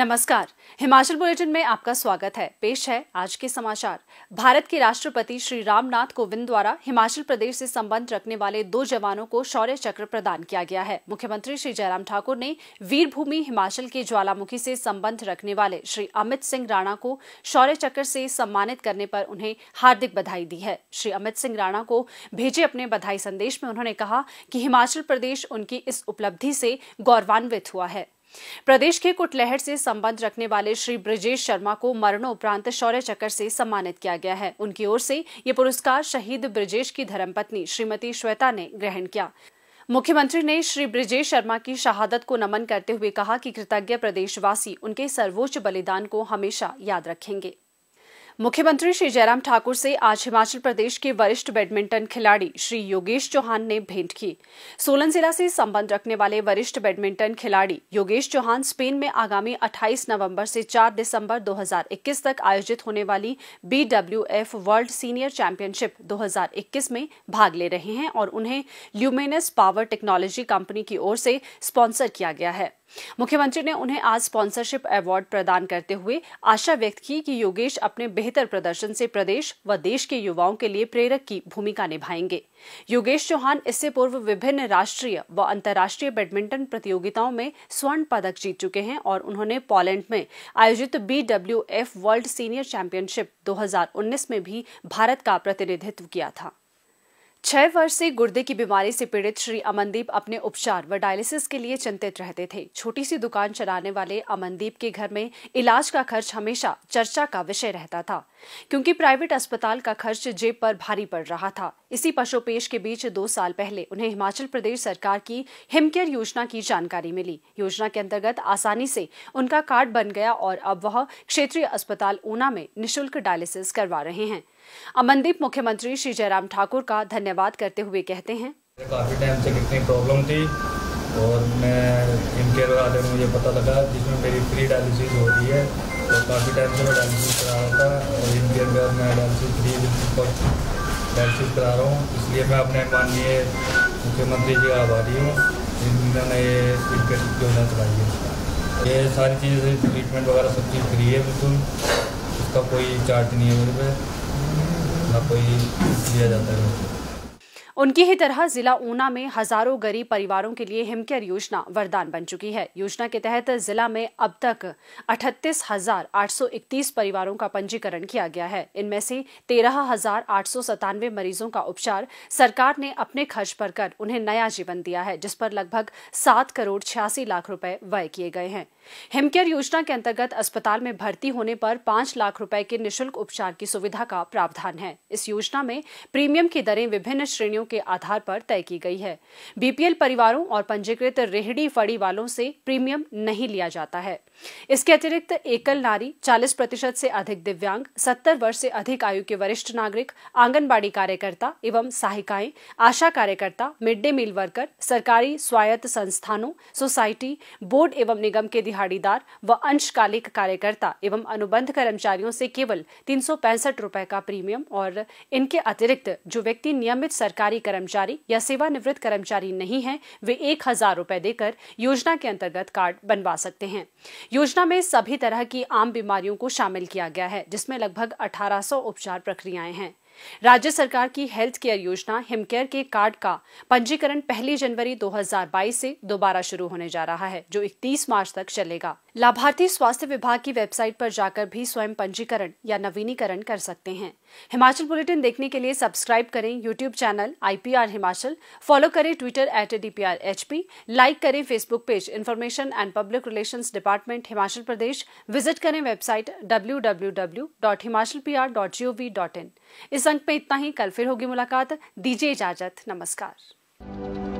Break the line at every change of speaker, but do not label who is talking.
नमस्कार हिमाचल बुलेटिन में आपका स्वागत है पेश है आज के समाचार भारत के राष्ट्रपति श्री रामनाथ कोविंद द्वारा हिमाचल प्रदेश से संबंध रखने वाले दो जवानों को शौर्य चक्र प्रदान किया गया है मुख्यमंत्री श्री जयराम ठाकुर ने वीरभूमि हिमाचल के ज्वालामुखी से संबंध रखने वाले श्री अमित सिंह राणा को शौर्य चक्र से सम्मानित करने पर उन्हें हार्दिक बधाई दी है श्री अमित सिंह राणा को भेजे अपने बधाई संदेश में उन्होंने कहा कि हिमाचल प्रदेश उनकी इस उपलब्धि से गौरवान्वित हुआ है प्रदेश के कुटलहर से संबंध रखने वाले श्री ब्रजेश शर्मा को मरणोपरांत शौर्य चक्र से सम्मानित किया गया है उनकी ओर से ये पुरस्कार शहीद ब्रजेश की धर्मपत्नी श्रीमती श्वेता ने ग्रहण किया मुख्यमंत्री ने श्री ब्रजेश शर्मा की शहादत को नमन करते हुए कहा कि कृतज्ञ प्रदेशवासी उनके सर्वोच्च बलिदान को हमेशा याद रखेंगे मुख्यमंत्री श्री जयराम ठाकुर से आज हिमाचल प्रदेश के वरिष्ठ बैडमिंटन खिलाड़ी श्री योगेश चौहान ने भेंट की सोलन जिला से संबंध रखने वाले वरिष्ठ बैडमिंटन खिलाड़ी योगेश चौहान स्पेन में आगामी 28 नवंबर से 4 दिसंबर 2021 तक आयोजित होने वाली बीडब्ल्यूएफ वर्ल्ड सीनियर चैंपियनशिप 2021 में भाग ले रहे हैं और उन्हें ल्यूमेनस पावर टेक्नोलॉजी कंपनी की ओर से स्पॉन्सर किया गया है मुख्यमंत्री ने उन्हें आज स्पॉन्सरशिप अवार्ड प्रदान करते हुए आशा व्यक्त की कि योगेश अपने बेहतर प्रदर्शन से प्रदेश व देश के युवाओं के लिए प्रेरक की भूमिका निभाएंगे योगेश चौहान इससे पूर्व विभिन्न राष्ट्रीय व अंतर्राष्ट्रीय बैडमिंटन प्रतियोगिताओं में स्वर्ण पदक जीत चुके हैं और उन्होंने पोलैंड में आयोजित बीडब्ल्यूएफ वर्ल्ड सीनियर चैंपियनशिप 2019 में भी भारत का प्रतिनिधित्व किया था छह वर्ष से गुर्दे की बीमारी से पीड़ित श्री अमनदीप अपने उपचार व डायलिसिस के लिए चिंतित रहते थे छोटी सी दुकान चलाने वाले अमनदीप के घर में इलाज का खर्च हमेशा चर्चा का विषय रहता था क्योंकि प्राइवेट अस्पताल का खर्च जेब पर भारी पड़ रहा था इसी पशुपेश के बीच दो साल पहले उन्हें हिमाचल प्रदेश सरकार की हिमकेयर योजना की जानकारी मिली योजना के अंतर्गत आसानी से उनका कार्ड बन गया और अब वह क्षेत्रीय अस्पताल ऊना में निशुल्क डायलिसिस करवा रहे हैं अमनदीप मुख्यमंत्री श्री जयराम ठाकुर का धन्यवाद करते हुए कहते हैं
काफी टाइम से कितनी प्रॉब्लम थी और मैं हिमकेयर वाले मुझे पता लगा जिसमें मेरी फ्री डायलिसिस हो रही है तो काफ़ी टाइम से मैं डायलिसिस करा रहा था और इनके दिन में अब मैं डायलिसिस थ्री पर डायलिसिस करा रहा हूँ इसलिए मैं अपने माननीय मुख्यमंत्री जी का आभारी हूँ जिन्होंने ये योजना चलाई है ये सारी चीज़ ट्रीटमेंट वगैरह सब चीज़ फ्री है बिल्कुल उसका कोई चार्ज नहीं है मेरे पे ना कोई लिया जाता
है उनकी ही तरह जिला ऊना में हजारों गरीब परिवारों के लिए हिमकेयर योजना वरदान बन चुकी है योजना के तहत जिला में अब तक अठतीस परिवारों का पंजीकरण किया गया है इनमें से तेरह मरीजों का उपचार सरकार ने अपने खर्च पर कर उन्हें नया जीवन दिया है जिस पर लगभग सात करोड़ छियासी लाख रुपए व्यय किए गए हैं हिमकेयर योजना के अंतर्गत अस्पताल में भर्ती होने पर पांच लाख रुपए के निशुल्क उपचार की सुविधा का प्रावधान है इस योजना में प्रीमियम की दरें विभिन्न श्रेणियों के आधार पर तय की गई है बीपीएल परिवारों और पंजीकृत रेहड़ी फड़ी वालों से प्रीमियम नहीं लिया जाता है इसके अतिरिक्त एकल नारी 40 प्रतिशत से अधिक दिव्यांग 70 वर्ष से अधिक आयु के वरिष्ठ नागरिक आंगनबाड़ी कार्यकर्ता एवं सहायिकाएं आशा कार्यकर्ता मिड डे मील वर्कर सरकारी स्वायत्त संस्थानों सोसाइटी बोर्ड एवं निगम के दिहाड़ीदार व अंशकालिक कार्यकर्ता एवं अनुबंध कर्मचारियों से केवल तीन रुपए का प्रीमियम और इनके अतिरिक्त जो व्यक्ति नियमित सरकारी सरकारी कर्मचारी या सेवानिवृत्त कर्मचारी नहीं है वे एक हजार रूपए देकर योजना के अंतर्गत कार्ड बनवा सकते हैं योजना में सभी तरह की आम बीमारियों को शामिल किया गया है जिसमें लगभग 1800 उपचार प्रक्रियाएं हैं राज्य सरकार की हेल्थ केयर योजना हिमकेयर के कार्ड का पंजीकरण पहली जनवरी 2022 से दोबारा शुरू होने जा रहा है जो 31 मार्च तक चलेगा लाभार्थी स्वास्थ्य विभाग की वेबसाइट पर जाकर भी स्वयं पंजीकरण या नवीनीकरण कर सकते हैं हिमाचल बुलेटिन देखने के लिए सब्सक्राइब करें YouTube channel I Himachal follow करें ट्विटर एट लाइक करें Facebook page information and public relation department Himachal Pradesh visit करें website W W W dot Himachal P R dot G O V dot in इस अंक पे इतना ही कल फिर होगी मुलाकात दीजिए इजाजत नमस्कार